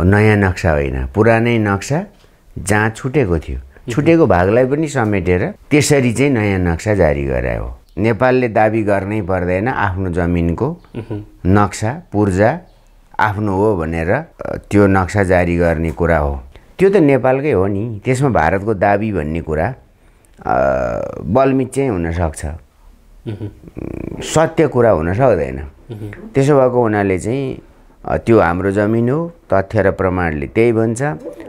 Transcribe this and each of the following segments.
नयाँ नक्सा होइन पुरानै नक्सा जहाँ छुटेको थियो छुटेको भागलाई पनि समेटेर त्यसरी चाहिँ नयाँ नक्सा जारी गरायो नेपालले दाबी गर्नै पर्दैन आफ्नो जमिनको नक्सा पूर्जा आफ्नो हो भनेर त्यो नक्सा जारी गर्ने कुरा हो त्यो त नेपालकै हो नि त्यसमा भारतको दाबी भन्ने कुरा बलमित चाहिँ हुनसक्छ सत्य कुरा हुन सक्दैन त्यसो भएको हुनाले चाहिँ त्यो हाम्रो जमिन हो तथ्य र प्रमाणले त्यही भन्छ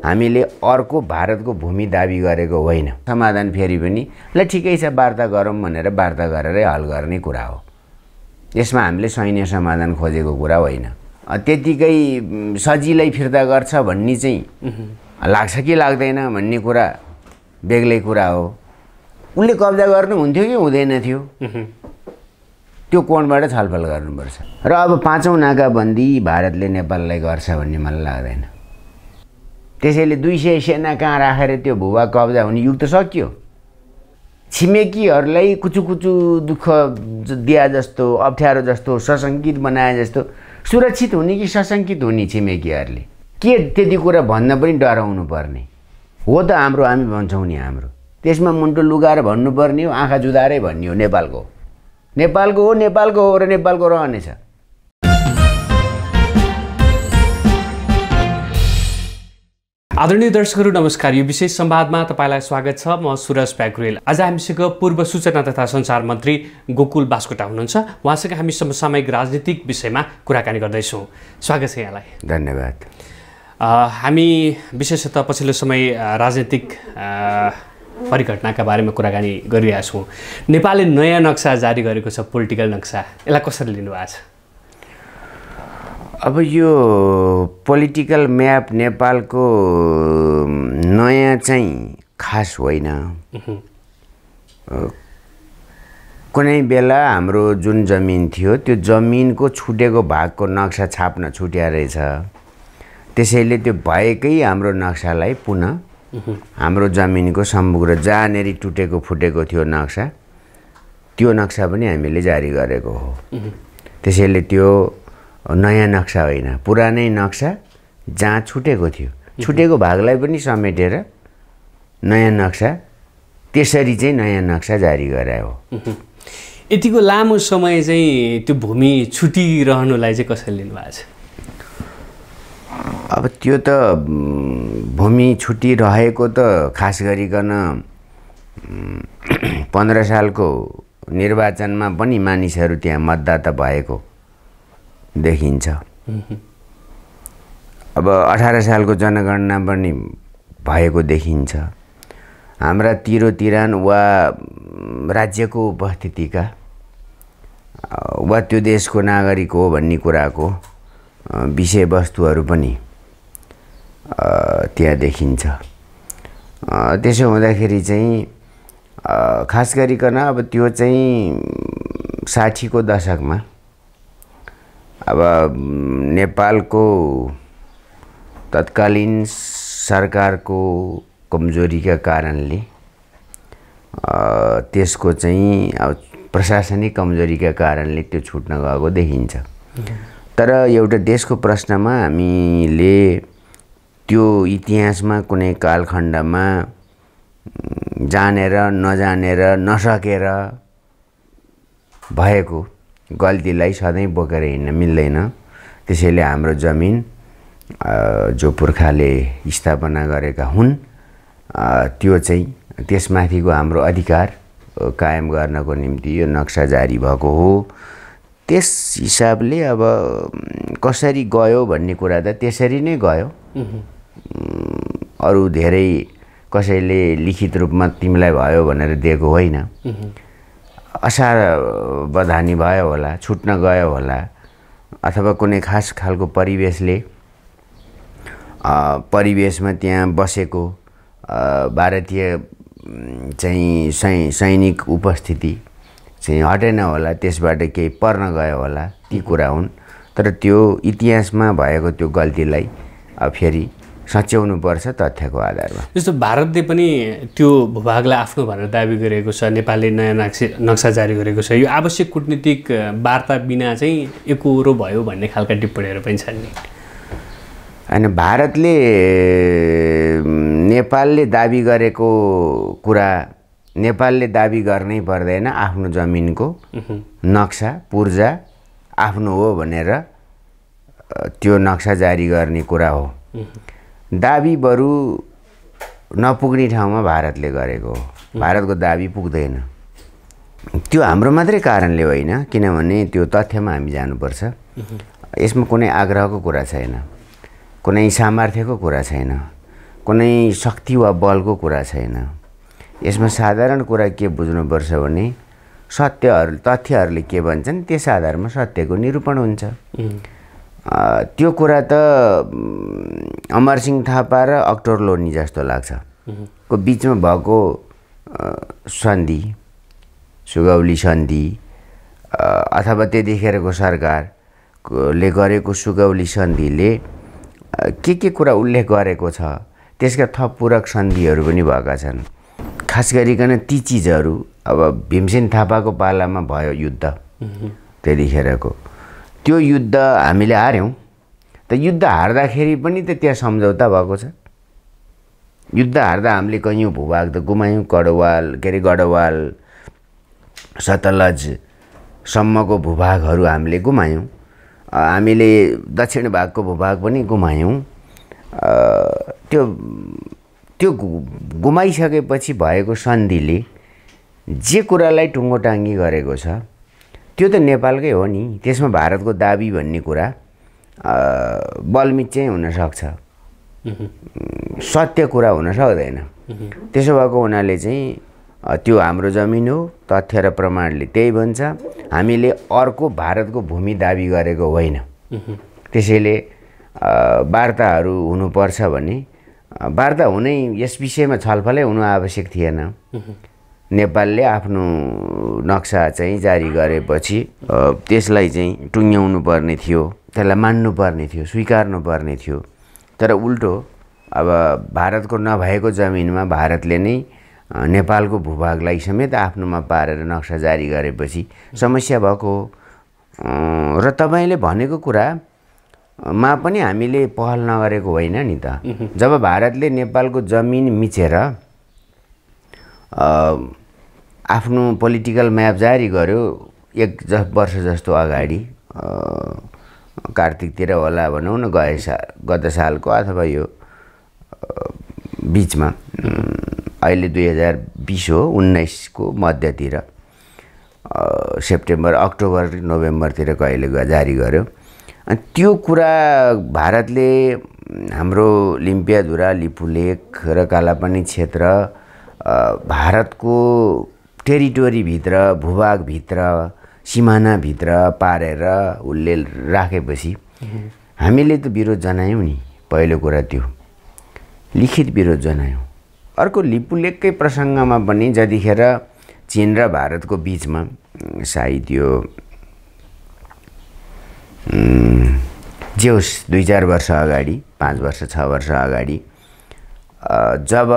हामीले अर्को भारतको भूमि दाबी गरेको होइन समाधान फेरि पनि ल ठिकै छ वार्ता गरौँ भनेर वार्ता गरेरै हल गर्ने कुरा हो यसमा हामीले सैन्य समाधान खोजेको कुरा होइन त्यतिकै सजिलै फिर्ता गर्छ भन्ने चाहिँ लाग्छ कि लाग्दैन भन्ने कुरा बेग्लै कुरा हो उनले कब्जा गर्नु हुन्थ्यो कि हुँदैन थियो त्यो कोणबाट छलफल गर्नुपर्छ र अब पाँचौँ नाकाबन्दी भारतले नेपाललाई गर्छ भन्ने मलाई लाग्दैन त्यसैले दुई सय सेना कहाँ राखेर त्यो भूभाग कब्जा हुने युग त सकियो छिमेकीहरूलाई कुचुकुचु दुःख दिया जस्तो अप्ठ्यारो जस्तो सशङ्कित बनाए जस्तो सुरक्षित हुने कि सशङ्कित हुने छिमेकीहरूले के त्यति कुरा भन्न पनि डराउनु पर्ने हो त हाम्रो हामी भन्छौँ नि हाम्रो त्यसमा मुन्टो लुगाएर भन्नुपर्ने हो आँखा जुधारै भन्ने हो नेपालको नेपालको हो नेपालको हो र नेपालको रहनेछ आदरणीय दर्शकहरू नमस्कार यो विशेष संवादमा तपाईँलाई स्वागत छ म सुरज प्याकुरेल आज हामीसँग पूर्व सूचना तथा सञ्चार मन्त्री गोकुल बास्कोटा हुनुहुन्छ उहाँसँग हामी समसामयिक राजनीतिक विषयमा कुराकानी गर्दैछौँ स्वागत छ यहाँलाई धन्यवाद हामी विशेषतः पछिल्लो समय राजनीतिक परिघटनाका बारेमा कुराकानी गरिरहेको छौँ नेपालले नयाँ नक्सा जारी गरेको छ पोलिटिकल नक्सा यसलाई कसरी लिनुभएको छ अब यो पोलिटिकल म्याप नेपालको नयाँ चाहिँ खास होइन कुनै बेला हाम्रो जुन जमिन थियो त्यो जमिनको छुटेको भागको नक्सा छाप्न छुट्या रहेछ त्यसैले त्यो भएकै हाम्रो नक्सालाई पुनः हाम्रो जमिनको समग्र जहाँनिर टुटेको फुटेको थियो नक्सा त्यो नक्सा पनि हामीले जारी गरेको हो त्यसैले त्यो नयाँ नक्सा होइन पुरानै नक्सा जहाँ छुटेको थियो छुटेको भागलाई पनि समेटेर नयाँ नक्सा त्यसरी चाहिँ नयाँ नक्सा जारी गरायो यतिको लामो समय चाहिँ त्यो भूमि छुटिरहनुलाई चाहिँ कसरी लिनुभएको छ अब त्यो त भूमि छुटिरहेको त खास गरिकन पन्ध्र सालको निर्वाचनमा पनि मानिसहरू त्यहाँ मतदाता भएको देखिन्छ अब अठार सालको जनगणना पनि भएको देखिन्छ हाम्रा तिरोतिरान वा राज्यको उपस्थितिका वा त्यो देशको नागरिक हो भन्ने कुराको विषयवस्तुहरू पनि त्यहाँ देखिन्छ त्यसो हुँदाखेरि चाहिँ खास गरिकन अब त्यो चाहिँ साठीको दशकमा अब नेपालको तत्कालीन सरकारको कमजोरीका कारणले त्यसको चाहिँ अब प्रशासनिक कमजोरीका कारणले त्यो छुट्न गएको देखिन्छ तर एउटा देशको प्रश्नमा हामीले त्यो इतिहासमा कुनै कालखण्डमा जानेर नजानेर नसकेर भएको गल्तीलाई सधैँ बोकेर हिँड्न मिल्दैन त्यसैले हाम्रो जमिन जो पुर्खाले स्थापना गरेका हुन् त्यो चाहिँ त्यसमाथिको हाम्रो अधिकार कायम गर्नको निम्ति यो नक्सा जारी भएको हो त्यस हिसाबले अब कसरी गयो भन्ने कुरा त त्यसरी नै गयो अरू धेरै कसैले लिखित रूपमा तिमीलाई भयो भनेर दिएको होइन असार बधानी भयो होला छुट्न गयो होला अथवा कुनै खास खालको परिवेशले परिवेशमा त्यहाँ बसेको भारतीय चाहिँ सै सैनिक उपस्थिति चाहिँ हटेन होला त्यसबाट केही पर्न गयो होला ती कुरा हुन् तर त्यो इतिहासमा भएको त्यो गल्तीलाई फेरि सच्याउनुपर्छ तथ्यको आधारमा जस्तो भारतले पनि त्यो भूभागलाई आफ्नो भनेर दावी गरेको छ नेपालले नयाँ नक्सा नक्सा जारी गरेको छ यो आवश्यक कुटनीतिक वार्ता बिना चाहिँ एकरो भयो भन्ने खालका टिप्पणीहरू पनि छन् नि होइन भारतले नेपालले दाबी गरेको कुरा नेपालले दाबी गर्नै पर्दैन आफ्नो जमिनको नक्सा पूर्जा आफ्नो हो भनेर त्यो नक्सा जारी गर्ने कुरा हो दाबी बरु नपुग्ने ठाउँमा भारतले गरेको हो भारतको दाबी पुग्दैन त्यो हाम्रो मात्रै कारणले होइन किनभने त्यो तथ्यमा हामी जानुपर्छ यसमा कुनै आग्रहको कुरा छैन कुनै सामर्थ्यको कुरा छैन कुनै शक्ति वा बलको कुरा छैन यसमा साधारण कुरा के बुझ्नुपर्छ भने सत्यहरू तथ्यहरूले के भन्छन् त्यस आधारमा सत्यको निरूपण हुन्छ त्यो कुरा त अमरसिंह थापा र अक्टर लोनी जस्तो लाग्छ को बिचमा भएको सन्धि सुगौली सन्धि अथवा त्यतिखेरको सरकारले गरेको सुगौली सन्धिले के के कुरा उल्लेख गरेको छ त्यसका थप पूरक सन्धिहरू पनि भएका छन् खास गरिकन ती चिजहरू अब भीमसेन थापाको पालामा भयो युद्ध त्यतिखेरको त्यो युद्ध हामीले हार्यौँ त युद्ध हार्दाखेरि पनि त त्यहाँ सम्झौता भएको छ युद्ध हार्दा हामीले कैयौँ भूभाग त गुमायौँ कडवाल के अरे गढवाल सतलजसम्मको भूभागहरू हामीले गुमायौँ हामीले दक्षिण भागको भूभाग पनि गुमायौँ त्यो त्यो गुमाइसकेपछि भएको सन्धिले जे कुरालाई टुङ्गोटाङ्गी गरेको छ त्यो त नेपालकै हो नि त्यसमा भारतको दाबी भन्ने कुरा बलमित चाहिँ हुनसक्छ सत्य कुरा हुन सक्दैन त्यसो भएको हुनाले चाहिँ त्यो हाम्रो जमिन हो तथ्य र प्रमाणले त्यही भन्छ हामीले अर्को भारतको भूमि दाबी गरेको होइन त्यसैले वार्ताहरू हुनुपर्छ भने वार्ता हुनै यस विषयमा छलफलै हुनु आवश्यक थिएन नेपालले आफ्नो नक्सा चाहिँ जारी गरेपछि त्यसलाई चाहिँ टुङ्ग्याउनु पर्ने थियो त्यसलाई मान्नुपर्ने थियो स्वीकार्नु पर्ने थियो तर उल्टो अब भारतको नभएको जमिनमा भारतले नै नेपालको भूभागलाई समेत आफ्नोमा पारेर नक्सा जारी गरेपछि समस्या भएको र तपाईँले भनेको कुरा कुरामा पनि हामीले पहल नगरेको होइन नि त जब भारतले नेपालको जमिन मिचेर आफ्नो पोलिटिकल म्याप जारी गर्यो एक ज वर्ष जस्तो अगाडि कार्तिकतिर होला भनौँ न गए सा गत सालको अथवा यो बिचमा अहिले दुई हजार बिस हो उन्नाइसको मध्यतिर सेप्टेम्बर अक्टोबर नोभेम्बरतिर कहिले जारी गर्यो अनि त्यो कुरा भारतले हाम्रो लिम्पियाधुरा लिपुलेख र कालापानी क्षेत्र भारतको टेरिटोरीभित्र भूभागभित्र सिमानाभित्र पारेर उसले राखेपछि हामीले त विरोध जनायौँ नि पहिलो कुरा त्यो लिखित विरोध जनायौँ अर्को लिपुलेकै प्रसङ्गमा पनि जतिखेर चिन र भारतको बिचमा सायद यो जे होस् दुई चार वर्ष अगाडि पाँच वर्ष छ वर्ष अगाडि जब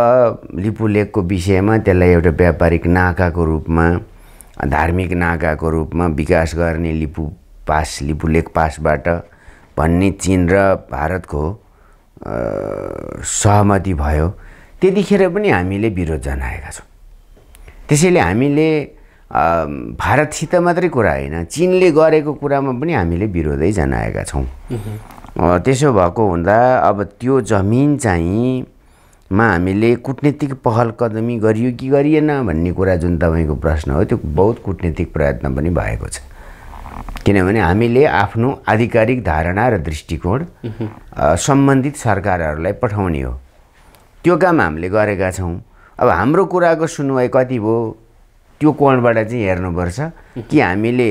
लिपु लेखको विषयमा त्यसलाई एउटा व्यापारिक नाकाको रूपमा धार्मिक नाकाको रूपमा विकास गर्ने लिपु पास लिपु लेख पासबाट भन्ने चिन र भारतको सहमति भयो त्यतिखेर पनि हामीले विरोध जनाएका छौँ त्यसैले हामीले भारतसित मात्रै कुरा होइन चिनले गरेको कुरामा पनि हामीले विरोधै जनाएका छौँ त्यसो भएको हुँदा अब त्यो जमिन चाहिँ मा हामीले कुटनीतिक पहल कदमी गरियो कि गरिएन भन्ने कुरा जुन तपाईँको प्रश्न हो त्यो बहुत कुटनीतिक प्रयत्न पनि भएको छ किनभने हामीले आफ्नो आधिकारिक धारणा र दृष्टिकोण सम्बन्धित सरकारहरूलाई पठाउने हो त्यो काम हामीले गरेका छौँ अब हाम्रो कुराको सुनवाई कति भयो त्यो कोणबाट चाहिँ हेर्नुपर्छ कि हामीले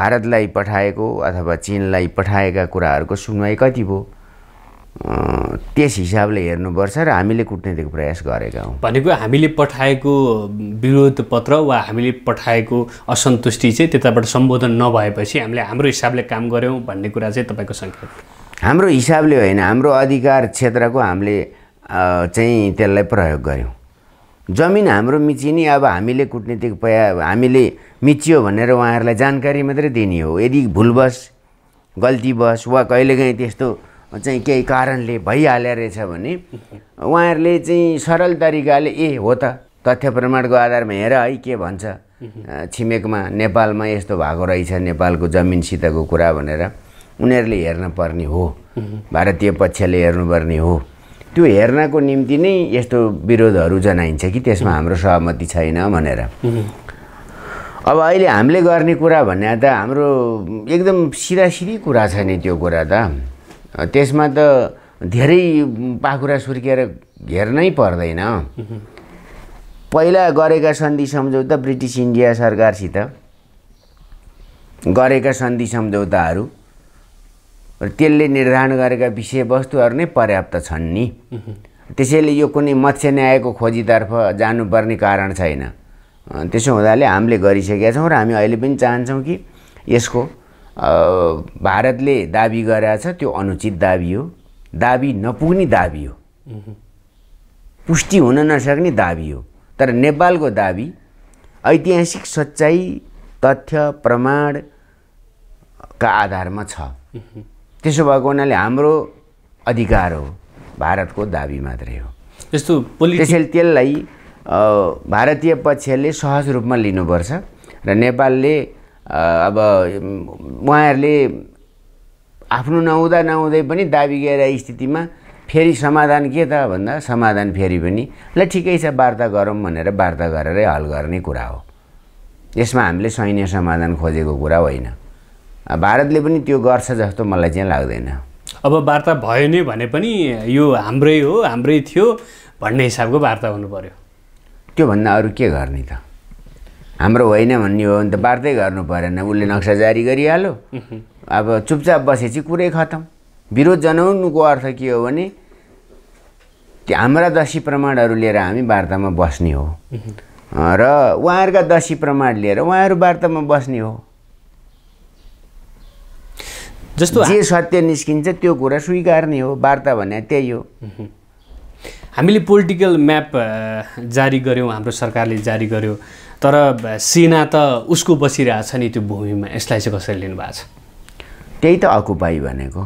भारतलाई पठाएको अथवा चिनलाई पठाएका कुराहरूको सुनवाई कति भयो त्यस हिसाबले हेर्नुपर्छ र हामीले कुटनीतिक प्रयास गरेका हौँ भनेको हामीले पठाएको विरोध पत्र वा हामीले पठाएको असन्तुष्टि चाहिँ त्यताबाट सम्बोधन नभएपछि हामीले हाम्रो हिसाबले काम गऱ्यौँ भन्ने कुरा चाहिँ तपाईँको सङ्केत हाम्रो हिसाबले होइन हाम्रो अधिकार क्षेत्रको हामीले चाहिँ त्यसलाई प्रयोग गऱ्यौँ जमिन हाम्रो मिचिने अब हामीले कुटनीतिक प्रया हामीले मिचियो भनेर उहाँहरूलाई जानकारी मात्रै दिने हो यदि भुलवश गल्तीवश वा कहिलेकाहीँ त्यस्तो चाहिँ केही कारणले भइहाले रहेछ भने उहाँहरूले चाहिँ सरल तरिकाले ए हो त तथ्य प्रमाणको आधारमा हेर है के भन्छ छिमेकमा नेपालमा यस्तो भएको रहेछ नेपालको जमिनसितको कुरा भनेर उनीहरूले हेर्न पर्ने हो भारतीय पक्षले हेर्नुपर्ने हो त्यो हेर्नको निम्ति नै यस्तो विरोधहरू जनाइन्छ कि त्यसमा हाम्रो सहमति छैन भनेर अब अहिले हामीले गर्ने कुरा भने त हाम्रो एकदम सिधा सिधासिधी कुरा छ नि त्यो कुरा त त्यसमा त धेरै पाखुरा सुर्किएर घेर्नै पर्दैन पहिला गरेका सन्धि सम्झौता ब्रिटिस इन्डिया सरकारसित गरेका सन्धि सम्झौताहरू र त्यसले निर्धारण गरेका विषयवस्तुहरू नै पर्याप्त छन् नि त्यसैले यो कुनै मत्स्य न्यायको खोजीतर्फ जानुपर्ने कारण छैन त्यसो हुँदाले हामीले गरिसकेका छौँ र हामी अहिले पनि चाहन्छौँ कि यसको भारतले दाबी छ त्यो अनुचित दाबी हो दाबी नपुग्ने दाबी हो पुष्टि हुन नसक्ने दाबी हो तर नेपालको दाबी ऐतिहासिक सच्चाइ तथ्य प्रमाणका आधारमा छ त्यसो भएको हुनाले हाम्रो अधिकार हो भारतको दाबी मात्रै हो यस्तो त्यसैले त्यसलाई भारतीय पक्षले सहज रूपमा लिनुपर्छ र नेपालले अब उहाँहरूले आफ्नो नहुँदा नहुँदै पनि दाबी गएर स्थितिमा फेरि समाधान के त भन्दा समाधान फेरि पनि ल ठिकै छ वार्ता गरौँ भनेर वार्ता गरेरै हल गर्ने कुरा हो यसमा हामीले सैन्य समाधान खोजेको कुरा होइन भारतले पनि त्यो गर्छ जस्तो मलाई चाहिँ लाग्दैन अब वार्ता भयो नै भने पनि यो हाम्रै हो हाम्रै थियो भन्ने हिसाबको वार्ता हुनु पऱ्यो त्योभन्दा अरू के गर्ने त हाम्रो होइन भन्ने हो भने त वार्तै गर्नु परेन उसले नक्सा जारी गरिहाल्यो अब चुपचाप बसेपछि कुरै खतम विरोध जनाउनुको अर्थ के हो भने त्यो हाम्रा दसी प्रमाणहरू लिएर हामी वार्तामा बस्ने हो र उहाँहरूका दसी प्रमाण लिएर उहाँहरू वार्तामा बस्ने हो जस्तो जे सत्य निस्किन्छ त्यो कुरा स्वीकार्ने हो वार्ता भने त्यही हो हामीले पोलिटिकल म्याप जारी गऱ्यौँ हाम्रो सरकारले जारी गर्यो तर सेना त उसको छ नि त्यो भूमिमा यसलाई चाहिँ कसरी लिनु भएको छ त्यही त अकुपाई भनेको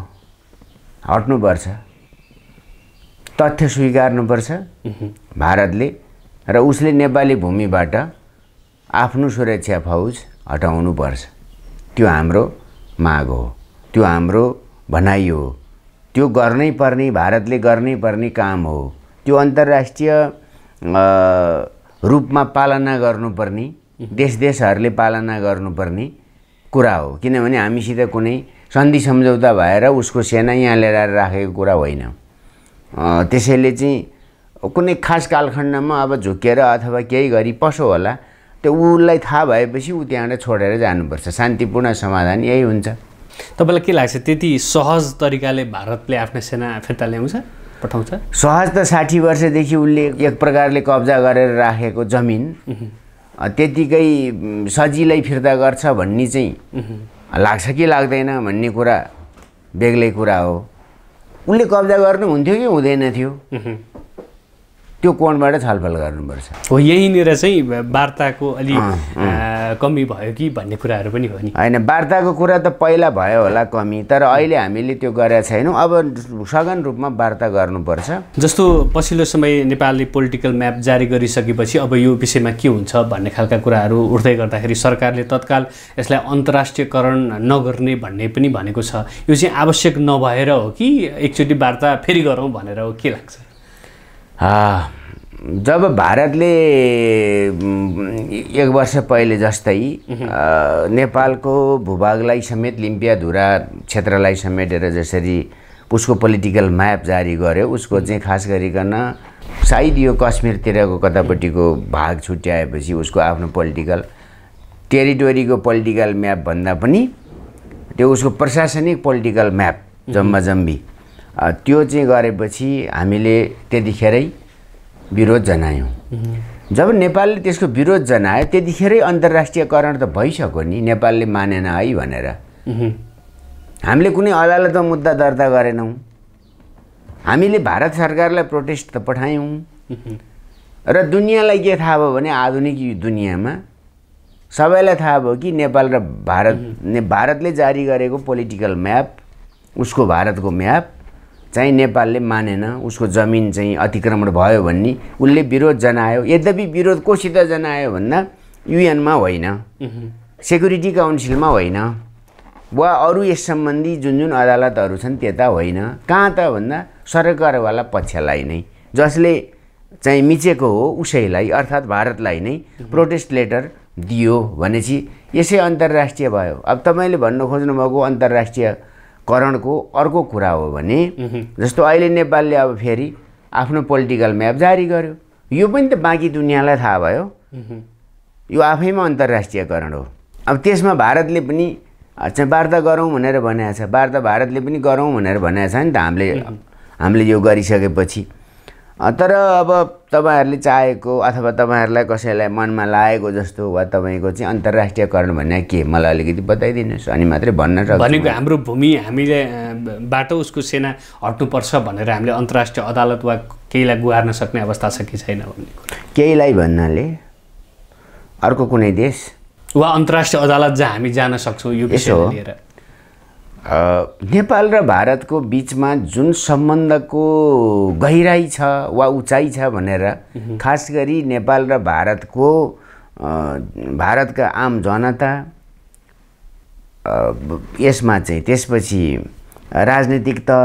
हट्नुपर्छ तथ्य स्वीकार्नुपर्छ भारतले र उसले नेपाली भूमिबाट आफ्नो सुरक्षा फौज हटाउनुपर्छ त्यो हाम्रो माग हो त्यो हाम्रो भनाइ हो त्यो गर्नै पर्ने भारतले गर्नै पर्ने काम हो त्यो अन्तर्राष्ट्रिय रूपमा पालना गर्नुपर्ने देश देशहरूले पालना गर्नुपर्ने कुरा हो किनभने हामीसित कुनै सन्धि सम्झौता भएर उसको सेना यहाँ लिएर राखेको कुरा होइन त्यसैले चाहिँ कुनै खास कालखण्डमा अब झुकेर अथवा केही गरी पसो होला त्यो उसलाई थाहा भएपछि ऊ त्यहाँबाट छोडेर जानुपर्छ शान्तिपूर्ण समाधान यही हुन्छ तपाईँलाई के लाग्छ त्यति सहज तरिकाले भारतले आफ्नो सेना फिर्ता ल्याउँछ पठाउँछ सहज त साठी वर्षदेखि उसले एक प्रकारले कब्जा गरेर राखेको जमिन त्यतिकै सजिलै फिर्ता गर्छ भन्ने चाहिँ लाग्छ कि लाग्दैन भन्ने कुरा बेग्लै कुरा हो उसले कब्जा गर्नु हुन्थ्यो कि हुँदैन थियो त्यो कोणबाट छलफल गर्नुपर्छ हो यहीँनिर चाहिँ वार्ताको अलि कमी भयो कि भन्ने कुराहरू पनि हो नि होइन वार्ताको कुरा त पहिला भयो होला कमी तर अहिले हामीले त्यो गरेका छैनौँ अब सघन रूपमा वार्ता गर्नुपर्छ जस्तो पछिल्लो समय नेपालले पोलिटिकल म्याप जारी गरिसकेपछि अब यो विषयमा के हुन्छ भन्ने खालका कुराहरू उठ्दै गर्दाखेरि सरकारले तत्काल यसलाई अन्तर्राष्ट्रियकरण नगर्ने भन्ने पनि भनेको छ यो चाहिँ आवश्यक नभएर हो कि एकचोटि वार्ता फेरि गरौँ भनेर हो के लाग्छ जब भारतले एक वर्ष पहिले जस्तै नेपालको भूभागलाई समेत लिम्पियाधुरा क्षेत्रलाई समेटेर जसरी उसको पोलिटिकल म्याप जारी गर्यो उसको चाहिँ खास गरिकन सायद यो कश्मीरतिरको कतापट्टिको भाग छुट्याएपछि उसको आफ्नो पोलिटिकल टेरिटोरीको पोलिटिकल म्याप भन्दा पनि त्यो उसको प्रशासनिक पोलिटिकल म्याप जम्मा जम्बी त्यो चाहिँ गरेपछि हामीले त्यतिखेरै विरोध जनायौँ जब नेपालले त्यसको विरोध जनायो त्यतिखेरै अन्तर्राष्ट्रियकरण त भइसक्यो नि नेपालले मानेन है भनेर हामीले कुनै अदालतमा मुद्दा दर्ता गरेनौँ हामीले भारत सरकारलाई प्रोटेस्ट त पठायौँ र दुनियाँलाई के थाहा भयो भने आधुनिक दुनियाँमा सबैलाई थाहा भयो कि नेपाल र भारत ने भारतले जारी गरेको पोलिटिकल म्याप उसको भारतको म्याप चाहिँ नेपालले मानेन उसको जमिन चाहिँ अतिक्रमण भयो भन्ने उसले विरोध जनायो यद्यपि विरोध कोसित जनायो भन्दा युएनमा होइन सेक्युरिटी काउन्सिलमा होइन वा अरू यस सम्बन्धी जुन जुन अदालतहरू छन् त्यता होइन कहाँ त भन्दा सरकारवाला पक्षलाई नै जसले चाहिँ मिचेको हो उसैलाई अर्थात् भारतलाई नै प्रोटेस्ट लेटर दियो भनेपछि यसै अन्तर्राष्ट्रिय भयो अब तपाईँले भन्नु खोज्नुभएको अन्तर्राष्ट्रिय करणको अर्को कुरा हो भने जस्तो अहिले नेपालले अब फेरि आफ्नो पोलिटिकल म्याप जारी गर्यो यो पनि त बाँकी दुनियाँलाई थाहा भयो यो आफैमा अन्तर्राष्ट्रियकरण हो अब त्यसमा भारतले पनि चाहिँ वार्ता गरौँ भनेर भनेको छ वार्ता भारतले पनि गरौँ भनेर भनेको छ नि त हामीले हामीले यो गरिसकेपछि तर अब तपाईँहरूले चाहेको अथवा तपाईँहरूलाई कसैलाई मनमा लागेको जस्तो वा तपाईँको चाहिँ अन्तर्राष्ट्रियकरण भन्ने के मलाई अलिकति बताइदिनुहोस् अनि मात्रै भन्न सक्छ भनेको हाम्रो भूमि हामीले बाटो उसको सेना हट्नुपर्छ भनेर हामीले अन्तर्राष्ट्रिय अदालत वा केहीलाई गुहार्न सक्ने अवस्था छ कि छैन भन्ने केहीलाई भन्नाले अर्को कुनै देश वा अन्तर्राष्ट्रिय अदालत जहाँ हामी जान सक्छौँ यो विषय लिएर नेपाल र भारतको बिचमा जुन सम्बन्धको गहिराई छ वा उचाइ छ भनेर खास गरी नेपाल र भारतको भारतका आम जनता यसमा चाहिँ त्यसपछि राजनीतिक त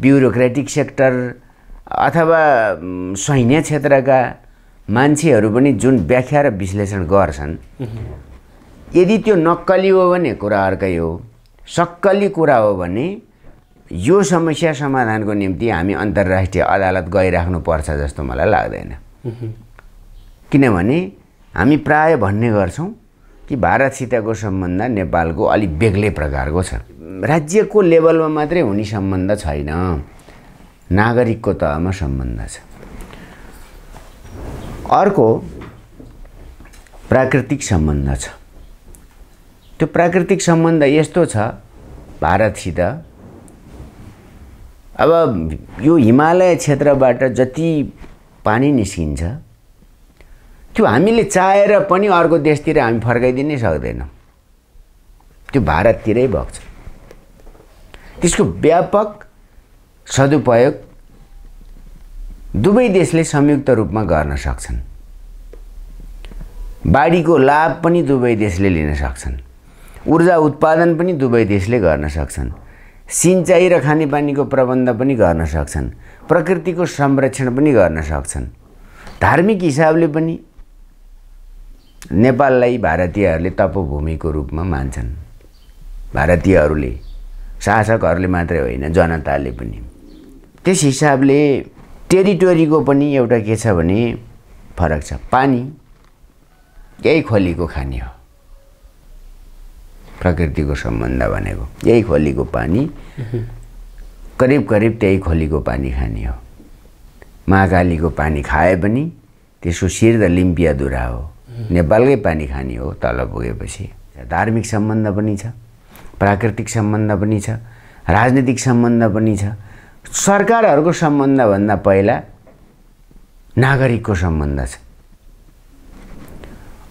ब्युरोक्रेटिक सेक्टर अथवा सैन्य क्षेत्रका मान्छेहरू पनि जुन व्याख्या र विश्लेषण गर्छन् यदि त्यो नक्कली हो भने कुरा अर्कै हो सक्कली कुरा हो भने यो समस्या समाधानको निम्ति हामी अन्तर्राष्ट्रिय अदालत गइराख्नुपर्छ जस्तो मलाई लाग्दैन किनभने हामी प्राय भन्ने गर्छौँ कि भारतसितको सम्बन्ध नेपालको अलिक बेग्लै प्रकारको छ राज्यको लेभलमा मात्रै हुने सम्बन्ध छैन नागरिकको तहमा सम्बन्ध छ अर्को प्राकृतिक सम्बन्ध छ त्यो प्राकृतिक सम्बन्ध यस्तो छ भारतसित अब यो हिमालय क्षेत्रबाट जति पानी निस्किन्छ त्यो हामीले चाहेर पनि अर्को देशतिर हामी फर्काइदिनै सक्दैनौँ त्यो भारततिरै भएको त्यसको व्यापक सदुपयोग दुवै देशले संयुक्त रूपमा गर्न सक्छन् बाढीको लाभ पनि दुवै देशले लिन सक्छन् ऊर्जा उत्पादन पनि दुवै देशले गर्न सक्छन् सिँचाइ र खानेपानीको प्रबन्ध पनि गर्न सक्छन् प्रकृतिको संरक्षण पनि गर्न सक्छन् धार्मिक हिसाबले पनि नेपाललाई भारतीयहरूले तपभूमिको रूपमा मान्छन् भारतीयहरूले शासकहरूले मात्रै होइन जनताले पनि त्यस हिसाबले टेरिटोरीको पनि एउटा के छ भने फरक छ पानी यही खोलीको खाने हो प्रकृतिको सम्बन्ध भनेको यही खोलीको पानी करिब करिब त्यही खोलीको पानी खाने हो महाकालीको पानी खाए पनि त्यसको शिर त दुरा हो नेपालकै पानी खाने हो तल पुगेपछि धार्मिक सम्बन्ध पनि छ प्राकृतिक सम्बन्ध पनि छ राजनीतिक सम्बन्ध पनि छ सरकारहरूको सम्बन्धभन्दा पहिला नागरिकको सम्बन्ध छ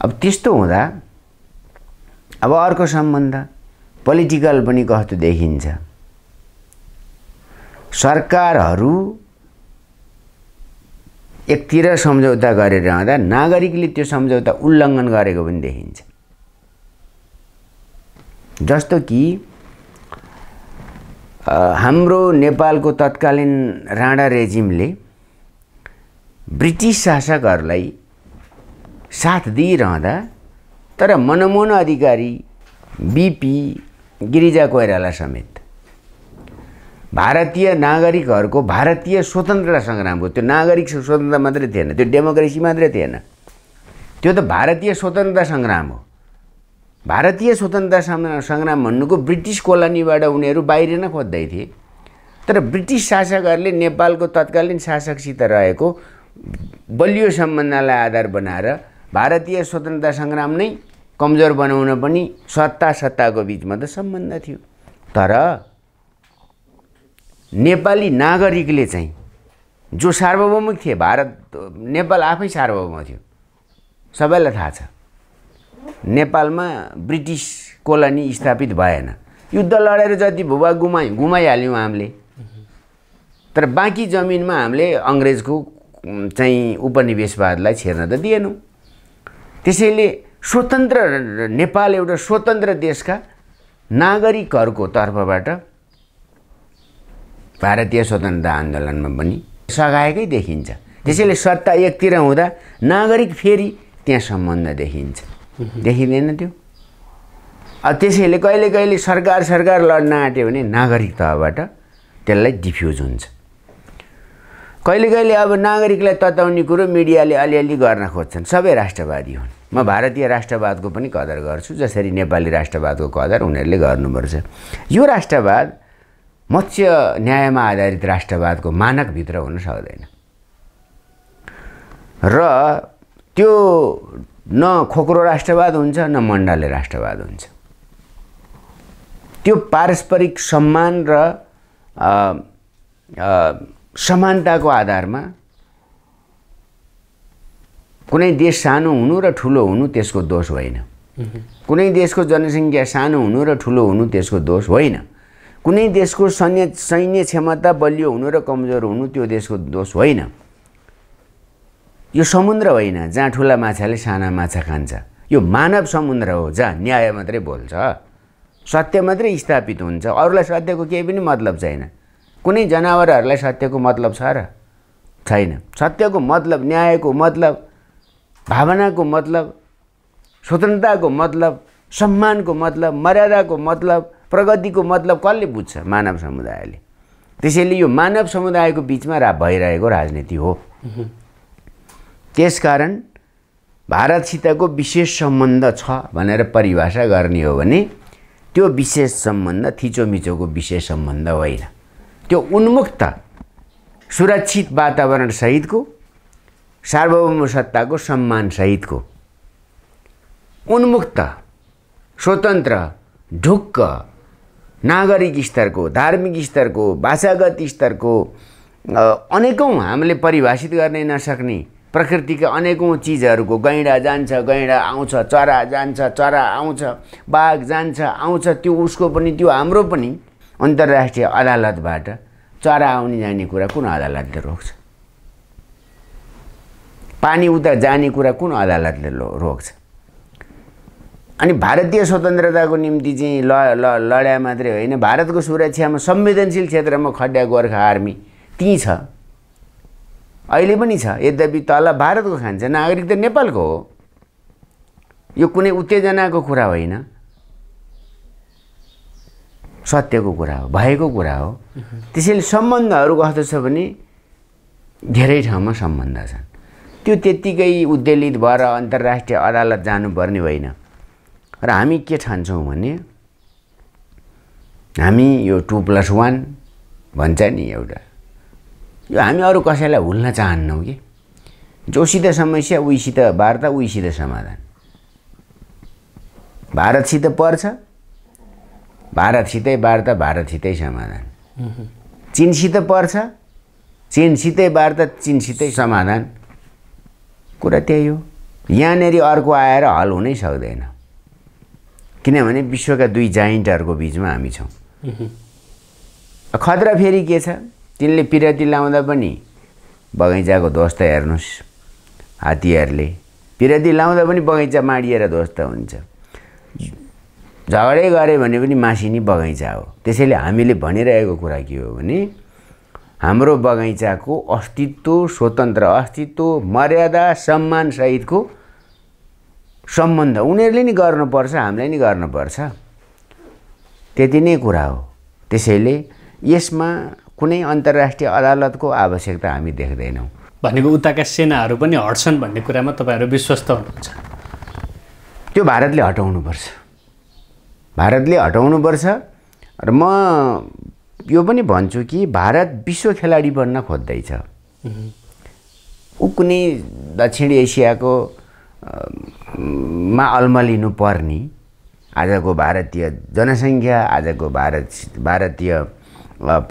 अब त्यस्तो हुँदा अब अर्को सम्बन्ध पोलिटिकल पनि कस्तो देखिन्छ सरकारहरू एकतिर सम्झौता गरेर आउँदा नागरिकले त्यो सम्झौता उल्लङ्घन गरेको पनि देखिन्छ जस्तो कि हाम्रो नेपालको तत्कालीन राणा रेजिमले ब्रिटिस शासकहरूलाई साथ दिइरहँदा तर मनमोहन अधिकारी बिपी गिरिजा कोइराला समेत भारतीय नागरिकहरूको भारतीय स्वतन्त्रता सङ्ग्रामको त्यो नागरिक स्वतन्त्रता मात्रै थिएन त्यो डेमोक्रेसी मात्रै थिएन त्यो त भारतीय स्वतन्त्रता सङ्ग्राम हो भारतीय स्वतन्त्रता सङ्ग्राम भन्नुको ब्रिटिस कोलोनीबाट उनीहरू बाहिर नै खोज्दै थिए तर ब्रिटिस शासकहरूले नेपालको तत्कालीन शासकसित रहेको बलियो सम्बन्धलाई आधार बनाएर भारतीय स्वतन्त्रता सङ्ग्राम नै कमजोर बनाउन पनि सत्ता सत्ताको बिचमा त सम्बन्ध थियो तर नेपाली नागरिकले चाहिँ जो सार्वभौमिक थिए भारत नेपाल आफै सार्वभौम थियो सबैलाई थाहा छ नेपालमा ब्रिटिस कोलनी स्थापित भएन युद्ध लडेर जति भुवा गुमाइ गुमाइहाल्यौँ हामीले तर बाँकी जमिनमा हामीले अङ्ग्रेजको चाहिँ उपनिवेशवादलाई छेर्न त दिएनौँ त्यसैले स्वतन्त्र नेपाल एउटा स्वतन्त्र देशका नागरिकहरूको तर्फबाट भारतीय स्वतन्त्रता आन्दोलनमा पनि सघाएकै देखिन्छ त्यसैले सत्ता एकतिर हुँदा नागरिक फेरि त्यहाँ सम्बन्ध देखिन्छ देखिँदैन त्यो त्यसैले कहिले कहिले सरकार सरकार लड्न आँट्यो भने नागरिक तहबाट त्यसलाई डिफ्युज हुन्छ कहिले कहिले अब नागरिकलाई तताउने कुरो मिडियाले अलिअलि गर्न खोज्छन् सबै राष्ट्रवादी हुन् म भारतीय राष्ट्रवादको पनि कदर गर्छु जसरी नेपाली राष्ट्रवादको कदर उनीहरूले गर्नुपर्छ यो राष्ट्रवाद मत्स्य न्यायमा आधारित राष्ट्रवादको मानकभित्र हुन सक्दैन र त्यो न खोक्रो राष्ट्रवाद हुन्छ न मण्डले राष्ट्रवाद हुन्छ त्यो पारस्परिक सम्मान र समानताको आधारमा कुनै देश सानो हुनु र ठुलो हुनु त्यसको दोष होइन कुनै देशको जनसङ्ख्या सानो हुनु र ठुलो हुनु त्यसको दोष होइन कुनै देशको सैन्य सैन्य क्षमता बलियो हुनु र कमजोर हुनु त्यो देशको दोष होइन यो समुद्र होइन जहाँ ठुला माछाले साना माछा खान्छ यो मानव समुद्र हो जहाँ न्याय मात्रै बोल्छ सत्य मात्रै स्थापित हुन्छ अरूलाई सत्यको केही पनि मतलब छैन कुनै जनावरहरूलाई सत्यको मतलब छ र छैन सत्यको मतलब न्यायको मतलब भावनाको मतलब स्वतन्त्रताको मतलब सम्मानको मतलब मर्यादाको मतलब प्रगतिको मतलब कसले बुझ्छ मानव समुदायले त्यसैले यो मानव समुदायको बिचमा रा भइरहेको राजनीति हो त्यसकारण भारतसितको विशेष सम्बन्ध छ भनेर परिभाषा गर्ने हो भने त्यो विशेष सम्बन्ध थिचोमिचोको विशेष सम्बन्ध होइन त्यो उन्मुक्त सुरक्षित वातावरणसहितको सार्वभौम सत्ताको सम्मानसहितको उन्मुक्त स्वतन्त्र ढुक्क नागरिक स्तरको धार्मिक स्तरको भाषागत स्तरको अनेकौँ हामीले परिभाषित गर्नै नसक्ने प्रकृतिका अनेकौँ चिजहरूको गैँडा जान्छ गैँडा आउँछ चरा जान्छ चरा आउँछ बाघ जान्छ आउँछ त्यो उसको पनि त्यो हाम्रो पनि अन्तर्राष्ट्रिय अदालतबाट चरा आउने जाने कुरा कुन अदालतले रोक्छ पानी उता जाने कुरा कुन अदालतले रोक्छ अनि भारतीय स्वतन्त्रताको निम्ति चाहिँ ल ल लड्या मात्रै होइन भारतको सुरक्षामा संवेदनशील क्षेत्रमा खड्या गोर्खा आर्मी ती छ अहिले पनि छ यद्यपि तल भारतको खान्छ नागरिक त नेपालको हो यो कुनै उत्तेजनाको कुरा होइन सत्यको कुरा हो भएको कुरा हो त्यसैले सम्बन्धहरू कस्तो छ भने धेरै ठाउँमा सम्बन्ध छन् त्यो त्यत्तिकै उद्वेलित भएर अन्तर्राष्ट्रिय अदालत जानुपर्ने होइन र हामी के ठान्छौँ भने हामी यो टु प्लस वान भन्छ नि एउटा यो हामी अरू कसैलाई भुल्न चाहन्नौँ कि जोसित समस्या उहीसित वार्ता उहीसित समाधान भारतसित पर्छ भारतसितै वार्ता भारतसितै समाधान चिनसित पर्छ चिनसितै वार्ता चिनसितै समाधान कुरा त्यही हो यहाँनेरि अर्को आएर हल हुनै सक्दैन किनभने विश्वका दुई जाइन्टहरूको बिचमा हामी छौँ खतरा फेरि के छ तिनले पिरती लाउँदा पनि बगैँचाको ध्वस्त हेर्नुहोस् हात्तीहरूले पिरती लाउँदा पनि बगैँचा माडिएर ध्वस्त हुन्छ झगडै गरे भने पनि मासिनी बगैँचा हो त्यसैले हामीले भनिरहेको कुरा के हो भने हाम्रो बगैँचाको अस्तित्व स्वतन्त्र अस्तित्व मर्यादा सम्मान सहितको सम्बन्ध उनीहरूले नि गर्नुपर्छ हामीले नि गर्नुपर्छ त्यति नै कुरा हो त्यसैले यसमा कुनै अन्तर्राष्ट्रिय अदालतको आवश्यकता हामी देख्दैनौँ भनेको उताका सेनाहरू पनि हट्छन् भन्ने कुरामा तपाईँहरू विश्वस्त हुनुहुन्छ त्यो भारतले हटाउनुपर्छ भारतले हटाउनुपर्छ र म यो पनि भन्छु कि भारत विश्व खेलाडी बन्न खोज्दैछ ऊ कुनै दक्षिण एसियाको मा अल्मलिनु पर्ने आजको भारतीय जनसङ्ख्या आजको भारत भारतीय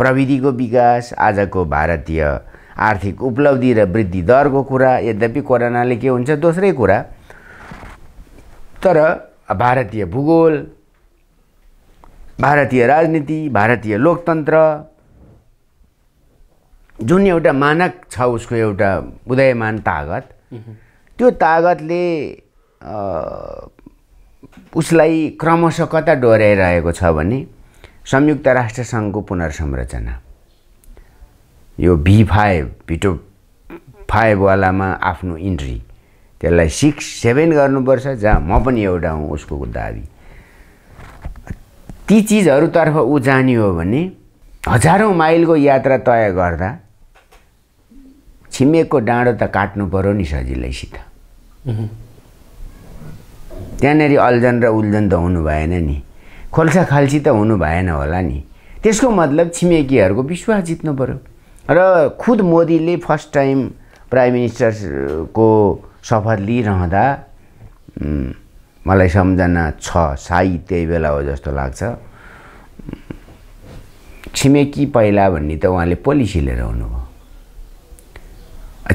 प्रविधिको विकास आजको भारतीय आर्थिक उपलब्धि र वृद्धि दरको कुरा यद्यपि कोरोनाले के हुन्छ दोस्रै कुरा तर भारतीय भूगोल भारतीय राजनीति भारतीय लोकतन्त्र जुन एउटा मानक छ उसको एउटा उदयमान तागत त्यो तागतले उसलाई क्रमशः कता डोर्याइरहेको छ भने संयुक्त राष्ट्रसङ्घको पुनर्संरचना यो भी फाइभ भिटो फाइभवालामा आफ्नो इन्ट्री त्यसलाई सिक्स सेभेन गर्नुपर्छ जहाँ म पनि एउटा हुँ उसको दाबी ती चिजहरूतर्फ ऊ जाने हो भने हजारौँ माइलको यात्रा तय गर्दा छिमेकको डाँडो त काट्नु पऱ्यो नि सजिलैसित त्यहाँनिर अल्झन र उल्झन त हुनु भएन नि खोल्सा खाल्सी त हुनु भएन होला नि त्यसको मतलब छिमेकीहरूको विश्वास जित्नु पऱ्यो र खुद मोदीले फर्स्ट टाइम प्राइम मिनिस्टरको सफर लिइरहँदा मलाई सम्झना छ साई त्यही बेला हो जस्तो लाग्छ छिमेकी पहिला भन्ने त उहाँले पोलिसी लिएर आउनुभयो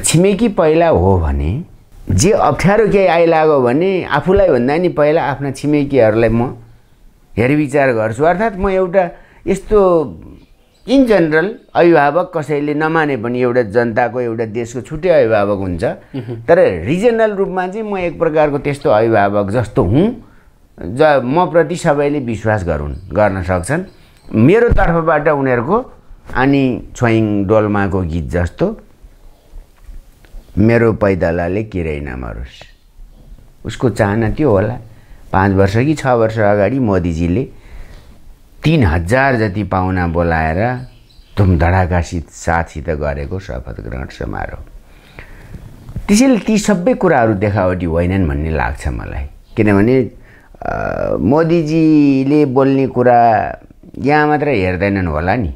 छिमेकी पहिला हो भने जे अप्ठ्यारो केही आइलाग्यो भने आफूलाई भन्दा नि पहिला आफ्ना छिमेकीहरूलाई म हेरविचार गर्छु अर्थात् म एउटा यस्तो इन जनरल अभिभावक कसैले नमाने पनि एउटा जनताको एउटा देशको छुट्टै अभिभावक हुन्छ तर रिजनल रूपमा चाहिँ म एक प्रकारको त्यस्तो अभिभावक जस्तो हुँ ज म प्रति सबैले विश्वास गरून् गर्न सक्छन् मेरो तर्फबाट उनीहरूको अनि छोइङ डोल्माको गीत जस्तो मेरो पैदलाले किरै नमरोस् उसको चाहना त्यो होला पाँच वर्ष कि छ वर्ष अगाडि मोदीजीले तिन हजार जति पाहुना बोलाएर धुमधडाकासित साथसित गरेको शपथ ग्रहण समारोह त्यसैले ती सबै कुराहरू देखावटी होइनन् भन्ने लाग्छ मलाई किनभने मोदीजीले बोल्ने कुरा यहाँ मात्र हेर्दैनन् होला नि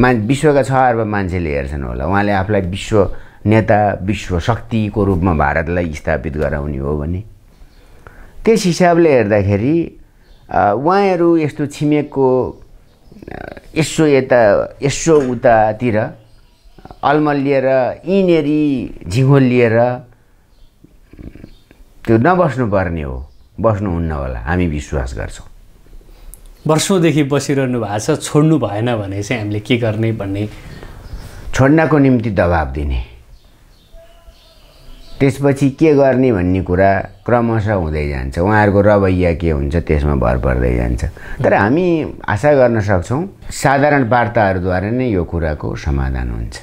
मा विश्वका छ अर्ब मान्छेले हेर्छन् होला उहाँले आफूलाई विश्व नेता विश्व शक्तिको रूपमा भारतलाई स्थापित गराउने हो भने त्यस हिसाबले हेर्दाखेरि उहाँहरू यस्तो छिमेकको यसो यता यसो उतातिर लिएर यिनीहरू झिङ्गो लिएर त्यो नबस्नुपर्ने हो बस्नुहुन्न होला हामी विश्वास गर्छौँ वर्षौँदेखि बसिरहनु भएको छ छोड्नु भएन भने चाहिँ हामीले के गर्ने भन्ने छोड्नको निम्ति दबाब दिने त्यसपछि के गर्ने भन्ने कुरा क्रमशः हुँदै जान्छ उहाँहरूको रवैया के हुन्छ त्यसमा भर पर्दै जान्छ तर हामी आशा गर्न सक्छौँ साधारण वार्ताहरूद्वारा नै यो कुराको समाधान हुन्छ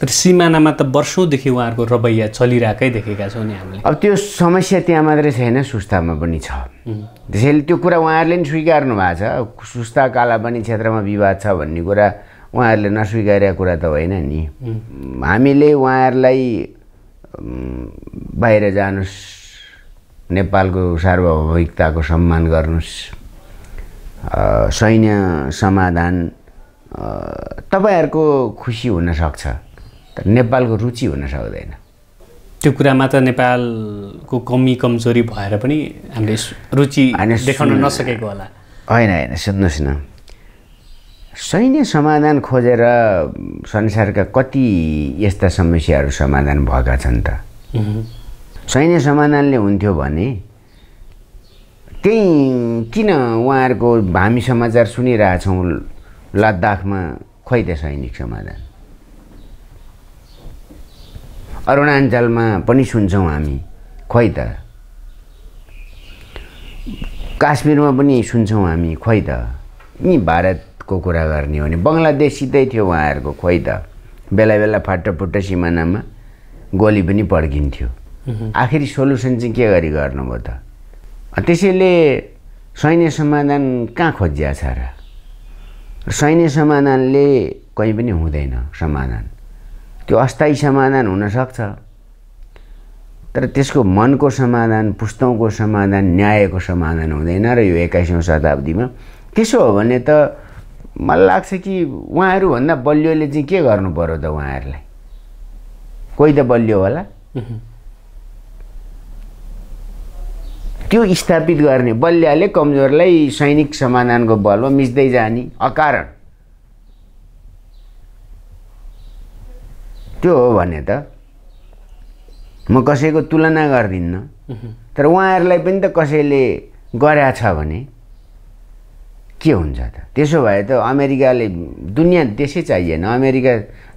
तर सिमानामा त वर्षौँदेखि उहाँहरूको रवैया चलिरहेकै देखेका छौँ नि हामीले अब त्यो समस्या त्यहाँ मात्रै छैन सुस्तामा पनि छ त्यसैले त्यो कुरा उहाँहरूले नि स्वीकार्नु भएको छ सुस्ता कालापानी क्षेत्रमा विवाद छ भन्ने कुरा उहाँहरूले नस्वीकार्य कुरा त होइन नि हामीले उहाँहरूलाई बाहिर जानुहोस् नेपालको सार्वभौमिकताको सम्मान गर्नुहोस् सैन्य समाधान तपाईँहरूको खुसी हुनसक्छ तर नेपालको रुचि हुन सक्दैन त्यो कुरामा त नेपालको कमी कमजोरी भएर पनि हामीले रुचि देखाउन नसकेको होला होइन होइन सुन्नुहोस् न सैन्य समाधान खोजेर संसारका कति यस्ता समस्याहरू समाधान भएका छन् त सैन्य समाधानले हुन्थ्यो भने त्यही किन उहाँहरूको हामी समाचार सुनिरहेछौँ लद्दाखमा खोइ त सैनिक समाधान अरुणाञ्चलमा पनि सुन्छौँ हामी खोइ त काश्मीरमा पनि सुन्छौँ हामी खोइ त यी भारत को कुरा गर्ने हो भने बङ्गलादेशसितै थियो उहाँहरूको खोइ त बेला बेला फाटाफुट्टा सिमानामा गोली पनि पड्किन्थ्यो आखिरी सोल्युसन चाहिँ के गरी गर्नुभयो त त्यसैले सैन्य समाधान कहाँ खोजिया छ र सैन्य समाधानले कहीँ पनि हुँदैन समाधान त्यो अस्थायी समाधान हुनसक्छ तर त्यसको मनको समाधान पुस्तौँको समाधान न्यायको समाधान हुँदैन र यो एक्काइसौँ शताब्दीमा त्यसो हो भने त मलाई लाग्छ कि उहाँहरूभन्दा बलियोले चाहिँ के गर्नु पर्यो त उहाँहरूलाई कोही त बलियो होला त्यो स्थापित गर्ने बलियाले कमजोरलाई सैनिक समाधानको बलमा मिच्दै जाने अकारण त्यो हो भने त म कसैको तुलना गर्दिनँ तर उहाँहरूलाई पनि त कसैले गरेछ भने के हुन्छ त त्यसो भए त अमेरिकाले दुनियाँ त्यसै चाहिएन अमेरिका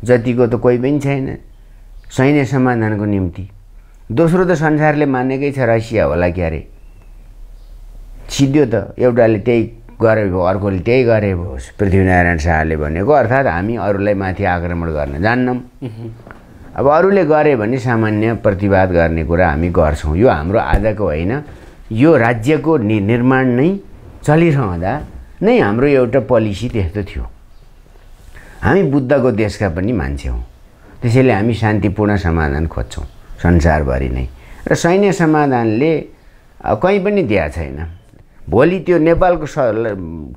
जतिको त कोही पनि छैन सैन्य समाधानको निम्ति दोस्रो त संसारले मानेकै छ रसिया होला क्यारे सिद्धो त एउटाले त्यही गरे भयो अर्कोले त्यही गरे भयो पृथ्वीनारायण शाहले भनेको अर्थात् हामी अरूलाई माथि आक्रमण गर्न जान्नौँ अब अरूले गरे भने सामान्य प्रतिवाद गर्ने कुरा हामी गर्छौँ यो हाम्रो आजको होइन यो राज्यको निर्माण नै चलिरहँदा नै हाम्रो एउटा पोलिसी त्यस्तो थियो हामी बुद्धको देशका पनि मान्छे हौँ त्यसैले हामी शान्तिपूर्ण समाधान खोज्छौँ संसारभरि नै र सैन्य समाधानले कहीँ पनि दिएको छैन भोलि त्यो नेपालको स